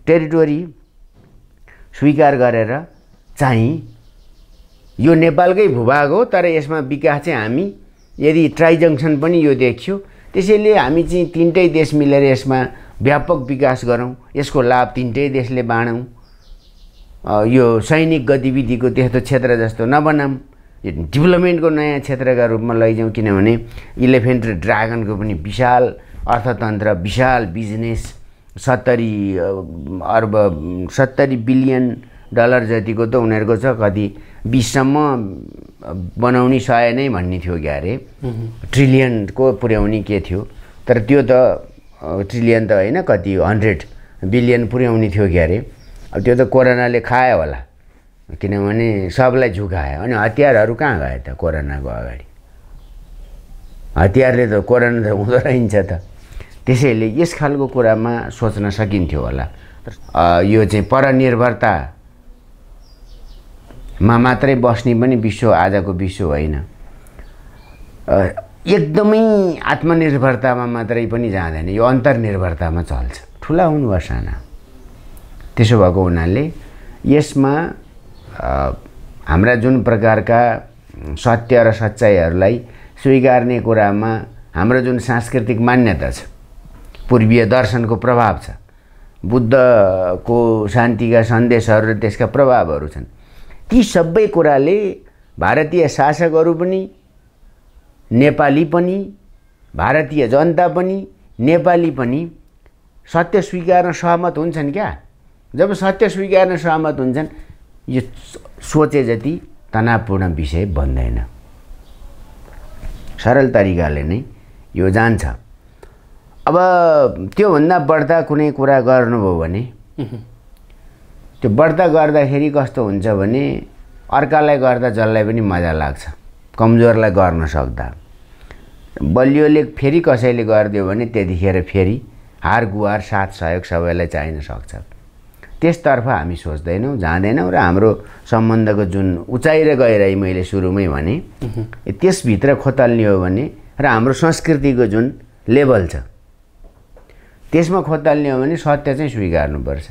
टेरिटोरी स्वीकार गरेर चाहिँ यो नेपालकै भूभाग हो तर यसमा विकास चाहिँ हामी यदि ट्राइजङ्सन पनि यो देखियो त्यसैले हामी चाहिँ तिनटै देश मिलेर यसमा व्यापक विकास गरौँ यसको लाभ तिनटै देशले बाँडौँ यो सैनिक गतिविधिको त्यस्तो क्षेत्र जस्तो नबनाऊँ यो डेभलपमेन्टको नयाँ क्षेत्रका रूपमा लैजाउँ किनभने इलेफेन्ट र ड्रागनको पनि विशाल अर्थतन्त्र विशाल बिजनेस सत्तरी अर्ब सत्तरी बिलियन डलर जतिको त उनीहरूको छ कति बिससम्म बनाउने सय नै भन्ने थियो क्या अरे ट्रिलियनको पुर्याउने के थियो तर त्यो त ट्रिलियन त होइन कति हन्ड्रेड बिलियन पुर्याउने थियो क्यारे अब त्यो त कोरोनाले खायो होला किनभने सबलाई झुकायो अनि हतियारहरू कहाँ गयो त कोरोनाको अगाडि हतियारले त कोरोना त हुँदो रहन्छ त त्यसैले यस खालको कुरामा सोच्न सकिन्थ्यो होला यो चाहिँ परनिर्भरतामा मात्रै बस्ने पनि विश्व आजको विश्व होइन एकदमै आत्मनिर्भरतामा मात्रै पनि जाँदैन यो अन्तर्निर्भरतामा चल्छ ठुला हुनु वा साना त्यसो भएको हुनाले यसमा हाम्रा जुन प्रकारका सत्य र सच्चाइहरूलाई स्वीकार्ने कुरामा हाम्रो जुन सांस्कृतिक मान्यता छ पूर्वीय दर्शनको प्रभाव छ बुद्धको शान्तिका सन्देशहरू र त्यसका प्रभावहरू छन् ती सबै कुराले भारतीय शासकहरू पनि नेपाली पनि भारतीय जनता पनि नेपाली पनि सत्य स्वीकार्न सहमत हुन्छन् क्या जब सत्य स्वीकार्न सहमत हुन्छन् यो सोचे जति तनावपूर्ण विषय बन्दैन सरल तरिकाले नै यो जान्छ अब त्योभन्दा बढ्दा कुनै कुरा गर्नुभयो भने त्यो बढ्दा गर्दाखेरि कस्तो हुन्छ भने अर्कालाई गर्दा जसलाई पनि मजा लाग्छ कमजोरलाई गर्न सक्दा बलियोले फेरि कसैले गरिदियो भने त्यतिखेर फेरि हार गुहार साथ सहयोग सबैलाई चाहिन सक्छ त्यसतर्फ हामी सोच्दैनौँ जाँदैनौँ र हाम्रो सम्बन्धको जुन उचाइ र गहिराई मैले सुरुमै भने त्यसभित्र खोतल्ने हो भने र हाम्रो संस्कृतिको जुन लेभल छ त्यसमा खोतल्ने हो भने सत्य चाहिँ स्वीकार्नुपर्छ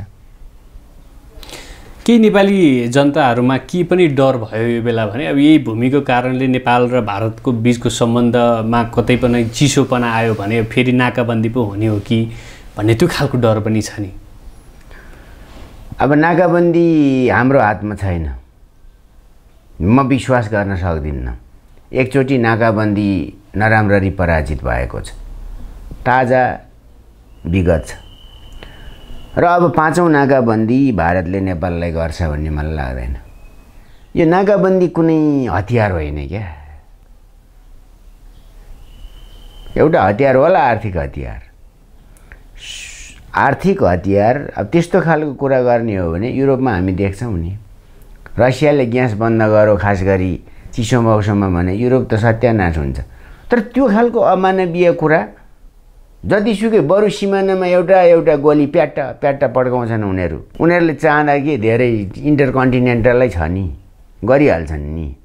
केही नेपाली जनताहरूमा के पनि डर भयो यो बेला भने अब यही भूमिको कारणले नेपाल र भारतको बिचको सम्बन्धमा कतै पनि चिसोपना आयो भने फेरि नाकाबन्दी पो हुने हो कि भन्ने त्यो खालको डर पनि छ नि अब नाकाबन्दी हाम्रो हातमा छैन म विश्वास गर्न सक्दिनँ एकचोटि नाकाबन्दी नराम्ररी पराजित भएको छ ताजा विगत छ र अब पाँचौँ नाकाबन्दी भारतले नेपाललाई गर्छ भन्ने मलाई लाग्दैन यो नाकाबन्दी कुनै हतियार होइन क्या एउटा हतियार होला आर्थिक हतियार आर्थिक हतियार अब त्यस्तो खालको कुरा गर्ने हो भने युरोपमा हामी देख्छौँ नि रसियाले ग्यास बन्द गरो खास गरी चिसो मौसममा भने युरोप त सत्यानाश हुन्छ तर त्यो खालको अमानवीय कुरा जतिसुकै बरु सिमानामा एउटा एउटा गोली प्याट्टा प्याट्टा पड्काउँछन् उनीहरू उनीहरूले चाहँदा कि धेरै इन्टर कन्टिनेन्टलै छ नि गरिहाल्छन् नि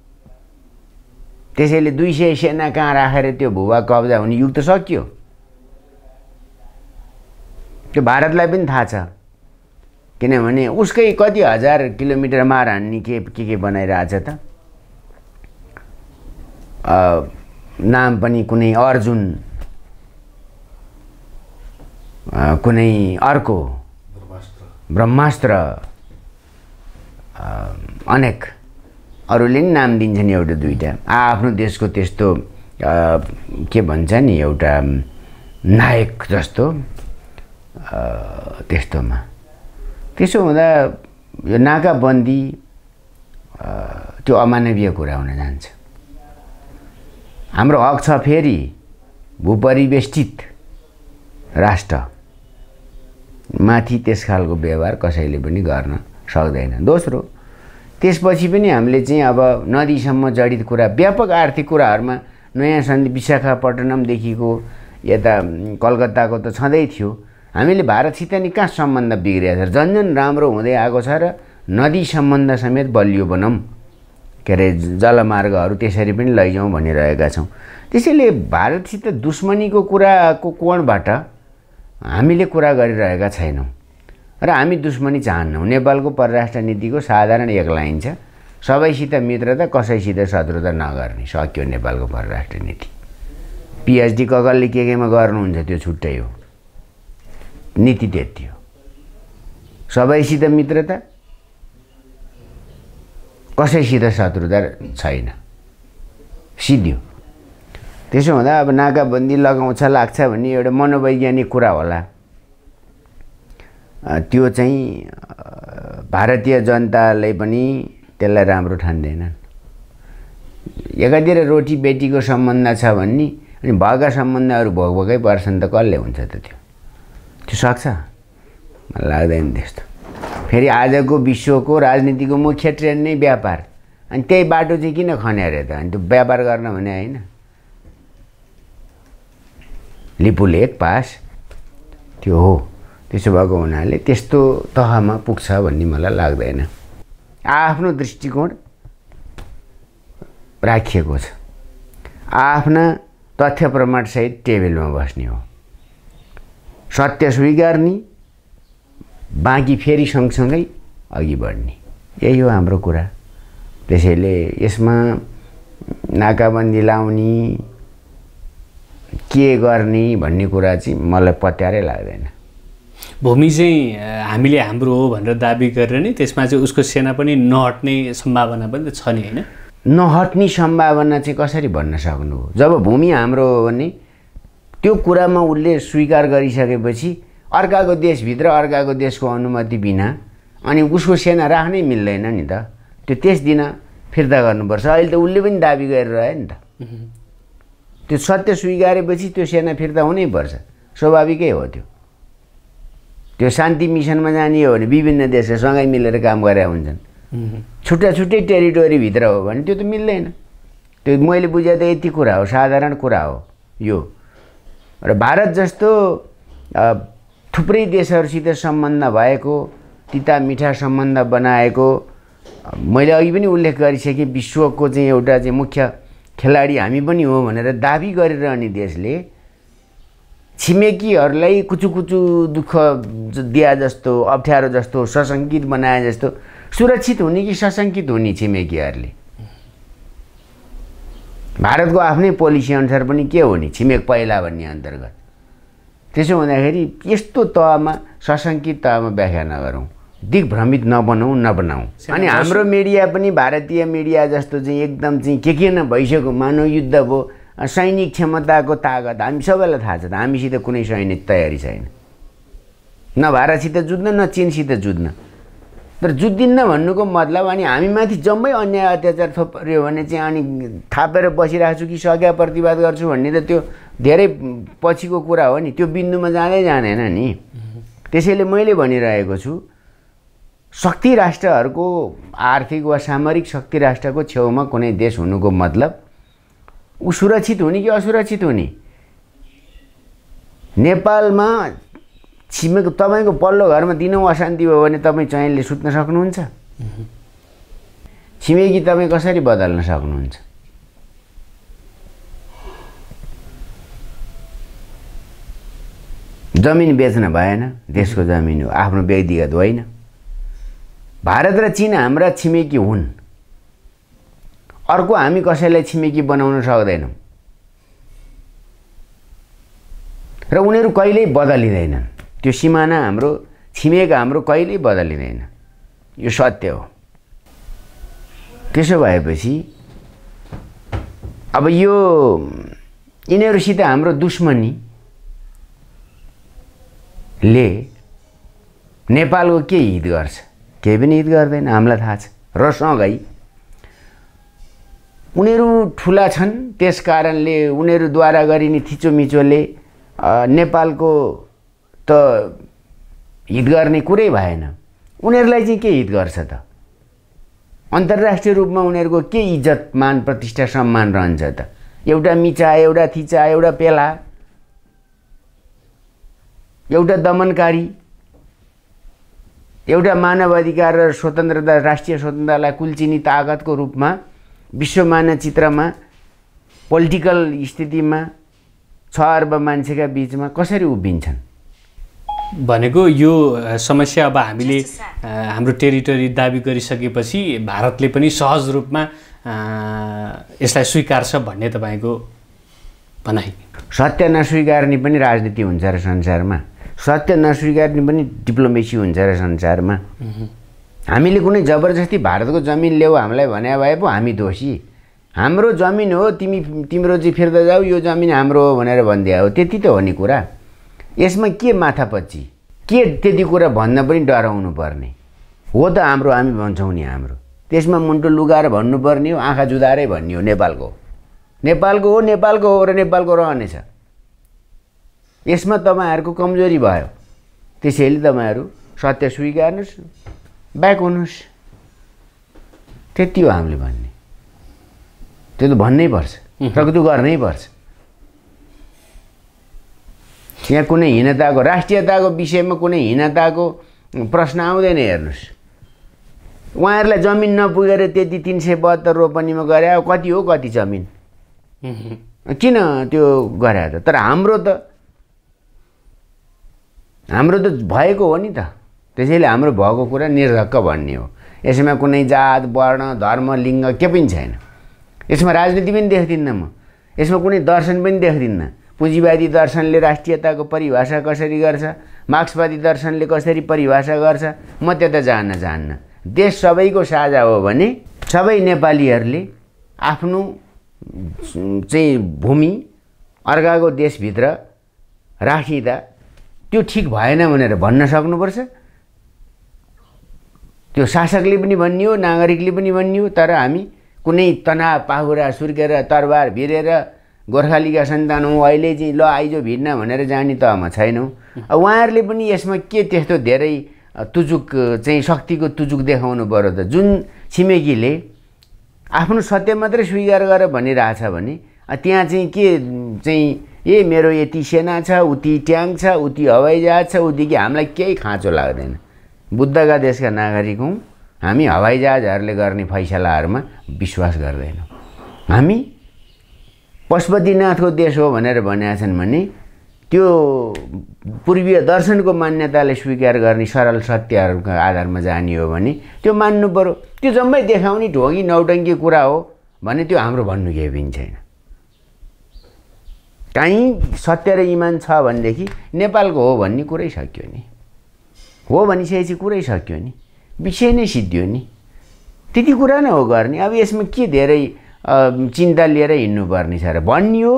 त्यसैले दुई सय सेना कहाँ राखेर त्यो भूभाग कब्जा हुने युग त सकियो त्यो भारतलाई पनि थाहा छ किनभने उसकै कति हजार किलोमिटर मार हान्ने के के के बनाइरहेछ त नाम पनि कुनै अर्जुन कुनै अर्को ब्रह्मास्त्र अनेक अरूले पनि नाम दिन्छन् एउटा आ आफ्नो देशको त्यस्तो के भन्छ नि एउटा नायक जस्तो त्यस्तोमा त्यसो हुँदा यो नाकाबन्दी त्यो अमानवीय कुरा हुन जान्छ हाम्रो हक छ फेरि भूपरिवेष्टित राष्ट्र माथि त्यस खालको व्यवहार कसैले पनि गर्न सक्दैन दोस्रो त्यसपछि पनि हामीले चाहिँ अब नदीसम्म जडित कुरा व्यापक आर्थिक कुराहरूमा नयाँ सन्धि विशाखापट्टनमदेखिको यता कलकत्ताको त छँदै थियो हामीले भारतसित नि कहाँ सम्बन्ध बिग्रिएको छ झन् राम्रो हुँदै आएको छ र नदी सम्बन्ध समेत बलियो बनाऊँ के अरे जलमार्गहरू त्यसरी पनि लैजाउँ भनिरहेका छौँ त्यसैले भारतसित दुश्मनीको कुराको कोणबाट हामीले कुरा गरिरहेका छैनौँ र हामी दुश्मनी चाहन्नौँ नेपालको परराष्ट्र नीतिको साधारण एक लाइन छ सबैसित मित्रता कसैसित शत्रुता नगर्ने सक्यो नेपालको परराष्ट्र नीति पिएचडी ककलले के केमा गर्नुहुन्छ त्यो छुट्टै हो नीति त्यति हो सबैसित मित्रता कसैसित शत्रुता छैन सिद्धि त्यसो हुँदा अब नाकाबन्दी लगाउँछ लाग्छ भन्ने एउटा मनोवैज्ञानिक कुरा होला त्यो चाहिँ भारतीय जनताले पनि त्यसलाई राम्रो ठान्दैनन् एकातिर रोटी बेटीको सम्बन्ध छ भन्ने अनि भएका सम्बन्धहरू भोग भोगै पर्छन् त कसले हुन्छ त त्यो त्यो सक्छ मलाई लाग्दैन त्यस्तो फेरि आजको विश्वको राजनीतिको मुख्य ट्रेन नै व्यापार अनि त्यही बाटो चाहिँ किन खन्यो अरे त अनि त्यो व्यापार गर्न भने होइन लिपु लेख पास त्यो हो त्यसो भएको हुनाले त्यस्तो तहमा पुग्छ भन्ने मलाई लाग्दैन आआफ्नो दृष्टिकोण राखिएको छ आफ्ना तथ्य प्रमाणसहित टेबलमा बस्ने हो सत्य स्वीकार्ने बाँकी फेरि सँगसँगै अघि बढ्ने यही हो हाम्रो कुरा त्यसैले यसमा नाकाबन्दी लाउने के गर्ने भन्ने कुरा चाहिँ मलाई पत्यारै लाग्दैन भूमि चाहिँ हामीले हाम्रो हो भनेर दाबी गरेर नै त्यसमा चाहिँ उसको सेना पनि नहट्ने सम्भावना पनि छ नि होइन नहट्ने सम्भावना चाहिँ कसरी भन्न सक्नु हो जब भूमि हाम्रो हो भने त्यो कुरामा उसले स्वीकार गरिसकेपछि अर्काको देशभित्र अर्काको देशको अनुमति बिना अनि उसको सेना राख्नै मिल्दैन नि त त्यो त्यस दिन फिर्ता गर्नुपर्छ अहिले त उसले पनि दाबी गरेर आयो नि त त्यो सत्य स्वीकारेपछि त्यो सेना फिर्ता हुनैपर्छ स्वाभाविकै हो त्यो त्यो शान्ति मिसनमा जाने हो भने विभिन्न देशहरूसँगै मिलेर काम गरेका हुन्छन् छुट्टा छुट्टै टेरिटोरीभित्र हो भने त्यो त मिल्दैन त्यो मैले बुझाए त यति कुरा हो साधारण कुरा हो यो र भारत जस्तो थुप्रै देशहरूसित सम्बन्ध भएको तिता मिठा सम्बन्ध बनाएको मैले अघि पनि उल्लेख गरिसकेँ विश्वको चाहिँ एउटा चाहिँ मुख्य खेलाडी हामी पनि हो भनेर दाबी गरिरहने देशले छिमेकीहरूलाई कुचुकुचु दुःख दिया जस्तो अप्ठ्यारो जस्तो सशङ्कित बनाए जस्तो सुरक्षित हुने कि सशङ्कित हुने छिमेकीहरूले भारतको आफ्नै पोलिसी अनुसार पनि के हो नि छिमेक पहिला भन्ने अन्तर्गत त्यसो हुँदाखेरि यस्तो तहमा सशङ्कित तहमा व्याख्या नगरौँ दिग्भ्रमित नबनाउँ नबनाऊ अनि हाम्रो मिडिया पनि भारतीय मिडिया जस्तो चाहिँ एकदम चाहिँ के के न भइसक्यो मानव युद्ध भयो सैनिक क्षमताको तागत हामी सबैलाई थाहा छ त हामीसित कुनै सैनिक तयारी छैन न भारतसित जुझ्न न चिनसित जुझ्न तर जुझ्दिन्न भन्नुको मतलब अनि हामीमाथि जम्मै अन्याय अत्याचार थोप्यो भने चाहिँ अनि थापेर बसिरहेको छु कि सघ्या प्रतिवाद गर्छु भन्ने त त्यो धेरै पछिको कुरा हो नि त्यो बिन्दुमा जाँदै जाँदैन नि त्यसैले मैले भनिरहेको छु शक्ति राष्ट्रहरूको आर्थिक वा सामरिक शक्ति राष्ट्रको छेउमा कुनै देश हुनुको मतलब ऊ सुरक्षित हुने कि असुरक्षित हुने नेपालमा छिमेक तपाईँको पल्लो घरमा दिनौँ अशान्ति भयो भने तपाईँ चयनले सुत्न सक्नुहुन्छ छिमेकी तपाईँ कसरी बदल्न सक्नुहुन्छ जमिन बेच्न भएन देशको जमिन हो आफ्नो व्यक्तिगत होइन भारत र चिन हाम्रा छिमेकी हुन् अर्को हामी कसैलाई छिमेकी बनाउन सक्दैनौँ र उनीहरू कहिल्यै बदलिँदैनन् त्यो सिमाना हाम्रो छिमेक हाम्रो कहिल्यै बदलिँदैन यो सत्य हो त्यसो भएपछि अब यो यिनीहरूसित हाम्रो दुश्मनीले नेपालको के हित गर्छ केही पनि हित गर्दैन हामीलाई थाहा छ र सँगै उनीहरू ठुला छन् त्यस कारणले उनीहरूद्वारा गरिने थिचोमिचोले नेपालको त हित गर्ने कुरै भएन उनीहरूलाई चाहिँ के हित गर्छ त अन्तर्राष्ट्रिय रूपमा उनीहरूको के इज्जत मान प्रतिष्ठा सम्मान रहन्छ त एउटा मिचा एउटा थिचा एउटा पेला एउटा दमनकारी एउटा मानव अधिकार र स्वतन्त्रता राष्ट्रिय स्वतन्त्रतालाई कुलचिनी तागतको रूपमा विश्व मानचित्रमा पोलिटिकल स्थितिमा छ अर्ब मान्छेका बिचमा कसरी उभिन्छन् भनेको यो समस्या अब हामीले हाम्रो टेरिटोरी दावी गरिसकेपछि भारतले पनि सहज रूपमा यसलाई स्वीकार्छ भन्ने तपाईँको भनाइ सत्य नस्वीकार्ने पनि राजनीति हुन्छ र संसारमा सत्य नस्वीकार्ने पनि डिप्लोमेसी हुन्छ र संसारमा हामीले कुनै जबरजस्ती भारतको जमिन ल्याऊ हामीलाई भने भए पो हामी दोषी हाम्रो जमिन हो तिमी तिम्रो चाहिँ फिर्ता जाऊ यो जमिन हाम्रो हो भनेर भनिदिया हो त्यति त हो नि कुरा यसमा के माथापच्ची के त्यति कुरा भन्न पनि डराउनु पर्ने हो त हाम्रो हामी भन्छौँ नि हाम्रो त्यसमा मुन्टो लुगाएर भन्नुपर्ने हो आँखा जुदाएरै भन्ने हो नेपालको नेपालको हो नेपालको हो र नेपालको रहनेछ यसमा तपाईँहरूको कमजोरी भयो त्यसैले तपाईँहरू सत्य स्वीकार्नुहोस् ब्याक हुनुहोस् त्यति हो हामीले भन्ने त्यो त भन्नै पर्छ त गर्नै पर्छ यहाँ कुनै हीनताको राष्ट्रियताको विषयमा कुनै हीनताको प्रश्न आउँदैन हेर्नुहोस् उहाँहरूलाई जमिन नपुगेर त्यति तिन सय बहत्तर रोपनीमा गरे कति हो कति जमिन किन त्यो गरे त तर हाम्रो त हाम्रो त भएको हो नि त त्यसैले हाम्रो भएको कुरा निर्धक्क भन्ने हो यसमा कुनै जात वर्ण धर्म लिङ्ग के पनि छैन यसमा राजनीति पनि देख्दिनँ म यसमा कुनै दर्शन पनि देख्दिनँ पुँजीवादी दर्शनले राष्ट्रियताको परिभाषा कसरी गर्छ मार्क्सवादी दर्शनले कसरी परिभाषा गर्छ म त्यता जान्न जान्न देश सबैको साझा हो भने सबै नेपालीहरूले आफ्नो चाहिँ भूमि अर्काको देशभित्र राखिँदा त्यो ठिक भएन भनेर भन्न सक्नुपर्छ त्यो शासकले पनि भनियो नागरिकले पनि भनियो तर हामी कुनै तनाव पाहुरा सुर्केर तरबार भिरेर गोर्खालीका सन्तान हौँ अहिले चाहिँ ल आइजो भिड्न भनेर जाने तहमा छैनौँ अब उहाँहरूले पनि यसमा के त्यस्तो धेरै तुजुक चाहिँ शक्तिको तुजुक देखाउनु पर्यो त जुन छिमेकीले आफ्नो सत्य मात्रै स्वीकार गरेर भनिरहेछ भने त्यहाँ चाहिँ के चाहिँ ए मेरो यति सेना छ उति ट्याङ्क छ उति हवाईजहाज छ उति कि हामीलाई केही खाँचो लाग्दैन बुद्धका देशका नागरिक हौँ हामी हवाईजहाजहरूले गर्ने फैसलाहरूमा विश्वास गर्दैनौँ हामी पशुपतिनाथको देश हो भनेर भनेका छन् भने त्यो पूर्वीय दर्शनको मान्यताले स्वीकार गर्ने सरल सत्यहरूको आधारमा जाने हो भने त्यो मान्नु पऱ्यो त्यो जम्मै देखाउने ढोगी नौटङ्की कुरा हो भने त्यो हाम्रो भन्नु केही पनि छैन काहीँ सत्य र इमान छ भनेदेखि नेपालको हो भन्ने कुरै सक्यो नि हो भनिसकेपछि कुरै सक्यो नि विषय नै सिद्धियो नि त्यति कुरा नै हो गर्ने अब यसमा के धेरै चिन्ता लिएर हिँड्नुपर्ने छ र हो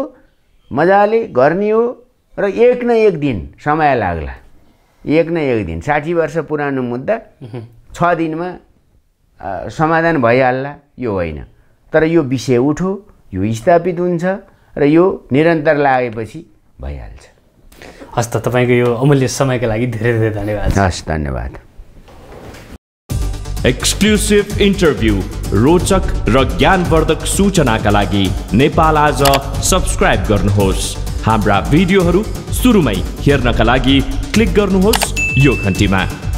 मजाले गर्ने हो र एक न एक दिन समय लाग्ला एक न एक दिन साठी वर्ष पुरानो मुद्दा छ दिनमा समाधान भइहाल्ला यो होइन तर यो विषय उठो यो स्थापित हुन्छ र यो निरन्तर लागेपछि भइहाल्छ हस् त तपाईँको यो अमूल्य समयको लागि धेरै धेरै धन्यवाद हस् धन्यवाद एक्सक्लुसिभ इन्टरभ्यू रोचक र ज्ञानवर्धक सूचनाका लागि नेपाल आज सब्सक्राइब गर्नुहोस् हाम्रा भिडियोहरू सुरुमै हेर्नका लागि क्लिक गर्नुहोस् यो घन्टीमा